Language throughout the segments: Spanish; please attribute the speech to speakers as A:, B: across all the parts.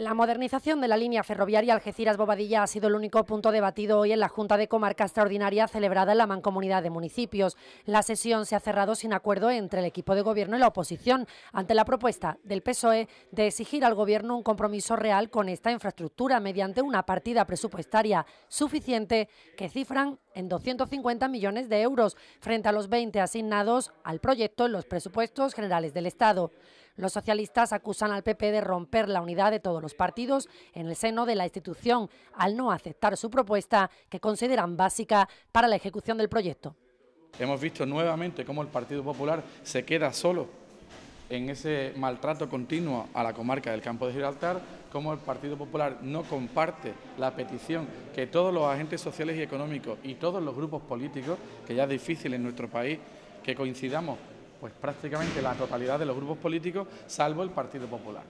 A: La modernización de la línea ferroviaria Algeciras-Bobadilla ha sido el único punto debatido hoy en la Junta de Comarca Extraordinaria celebrada en la Mancomunidad de Municipios. La sesión se ha cerrado sin acuerdo entre el equipo de gobierno y la oposición ante la propuesta del PSOE de exigir al gobierno un compromiso real con esta infraestructura mediante una partida presupuestaria suficiente que cifran en 250 millones de euros frente a los 20 asignados al proyecto en los presupuestos generales del Estado. Los socialistas acusan al PP de romper la unidad de todos los partidos en el seno de la institución al no aceptar su propuesta que consideran básica para la ejecución del proyecto.
B: Hemos visto nuevamente cómo el Partido Popular se queda solo en ese maltrato continuo a la comarca del campo de Gibraltar, ¿cómo el Partido Popular no comparte la petición que todos los agentes sociales y económicos y todos los grupos políticos, que ya es difícil en nuestro país que coincidamos pues prácticamente la totalidad de los grupos políticos, salvo el Partido Popular.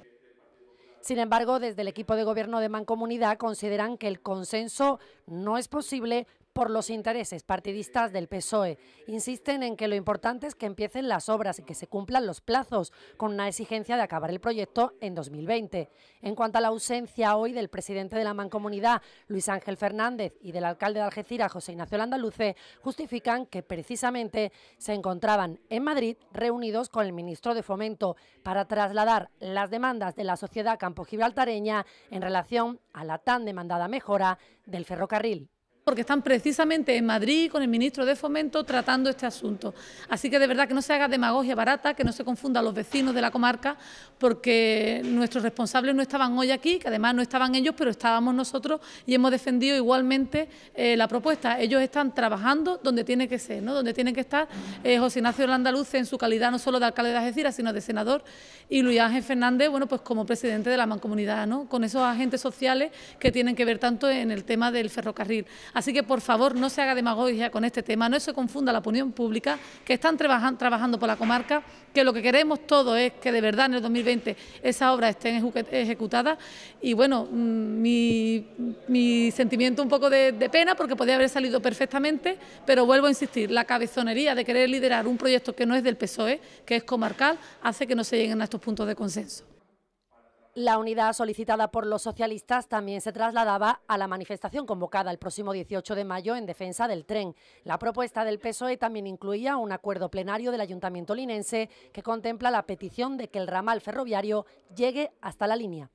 A: Sin embargo, desde el equipo de gobierno de Mancomunidad consideran que el consenso no es posible por los intereses partidistas del PSOE. Insisten en que lo importante es que empiecen las obras y que se cumplan los plazos, con una exigencia de acabar el proyecto en 2020. En cuanto a la ausencia hoy del presidente de la Mancomunidad, Luis Ángel Fernández, y del alcalde de Algeciras, José Ignacio Landaluce, justifican que precisamente se encontraban en Madrid reunidos con el ministro de Fomento para trasladar las demandas de la sociedad campo gibraltareña en relación a la tan demandada mejora del
C: ferrocarril porque están precisamente en Madrid con el ministro de Fomento tratando este asunto. Así que de verdad que no se haga demagogia barata, que no se confunda a los vecinos de la comarca, porque nuestros responsables no estaban hoy aquí, que además no estaban ellos, pero estábamos nosotros y hemos defendido igualmente eh, la propuesta. Ellos están trabajando donde tiene que ser, ¿no? donde tiene que estar eh, José Ignacio Landaluce, en su calidad no solo de alcalde de Algeciras, sino de senador, y Luis Ángel Fernández, bueno, pues como presidente de la mancomunidad, ¿no? con esos agentes sociales que tienen que ver tanto en el tema del ferrocarril. Así que, por favor, no se haga demagogia con este tema, no se confunda la opinión pública, que están trabajando por la comarca, que lo que queremos todos es que de verdad en el 2020 esas obras estén ejecutadas. Y bueno, mm, mi, sentimiento un poco de, pena, porque podría haber salido perfectamente, pero vuelvo a insistir, la cabezonería de querer liderar un proyecto que no es del PSOE, que es comarcal, hace que no se lleguen a estos puntos de consenso.
A: La unidad solicitada por los socialistas también se trasladaba a la manifestación convocada el próximo 18 de mayo en defensa del tren. La propuesta del PSOE también incluía un acuerdo plenario del Ayuntamiento linense que contempla la petición de que el ramal ferroviario llegue hasta la línea.